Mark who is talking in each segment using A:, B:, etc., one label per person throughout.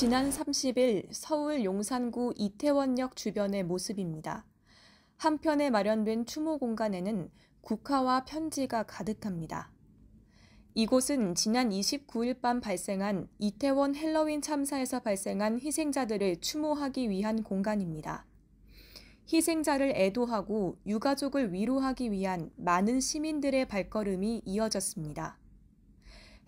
A: 지난 30일 서울 용산구 이태원역 주변의 모습입니다. 한편에 마련된 추모 공간에는 국화와 편지가 가득합니다. 이곳은 지난 29일 밤 발생한 이태원 헬로윈 참사에서 발생한 희생자들을 추모하기 위한 공간입니다. 희생자를 애도하고 유가족을 위로하기 위한 많은 시민들의 발걸음이 이어졌습니다.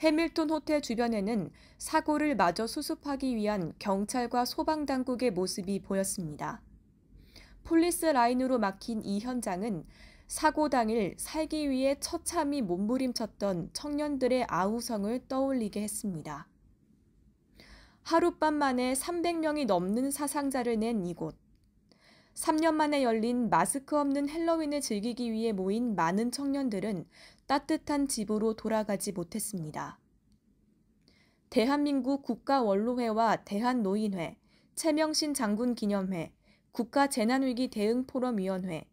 A: 해밀턴 호텔 주변에는 사고를 마저 수습하기 위한 경찰과 소방당국의 모습이 보였습니다. 폴리스 라인으로 막힌 이 현장은 사고 당일 살기 위해 처참히 몸부림쳤던 청년들의 아우성을 떠올리게 했습니다. 하룻밤 만에 300명이 넘는 사상자를 낸 이곳. 3년 만에 열린 마스크 없는 헬로윈을 즐기기 위해 모인 많은 청년들은 따뜻한 집으로 돌아가지 못했습니다. 대한민국 국가원로회와 대한노인회, 최명신 장군기념회, 국가재난위기 대응포럼위원회,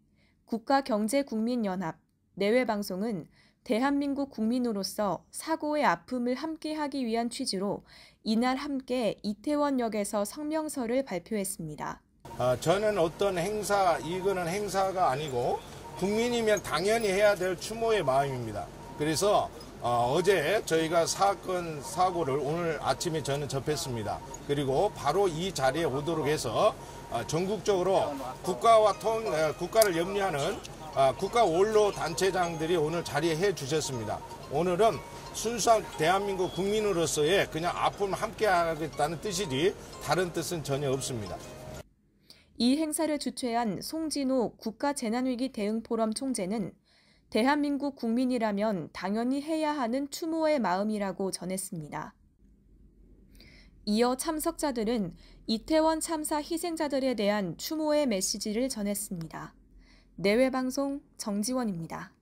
A: 국가경제국민연합, 내외방송은 대한민국 국민으로서 사고의 아픔을 함께하기 위한 취지로 이날 함께 이태원역에서 성명서를 발표했습니다.
B: 아, 저는 어떤 행사, 이거는 행사가 아니고 국민이면 당연히 해야 될 추모의 마음입니다. 그래서 어, 제 저희가 사건 사고를 오늘 아침에 저는 접했습니다. 그리고 바로 이 자리에 오도록 해서 어, 전국적으로 국가와 통 에, 어, 국가를 염려하는 어, 국가 원로 단체장들이 오늘 자리에 해 주셨습니다. 오늘은 순수한 대한민국 국민으로서의 그냥 아픔 을 함께 하겠다는 뜻이지 다른 뜻은 전혀 없습니다.
A: 이 행사를 주최한 송진호 국가재난위기대응포럼 총재는 대한민국 국민이라면 당연히 해야 하는 추모의 마음이라고 전했습니다. 이어 참석자들은 이태원 참사 희생자들에 대한 추모의 메시지를 전했습니다. 내외방송 정지원입니다.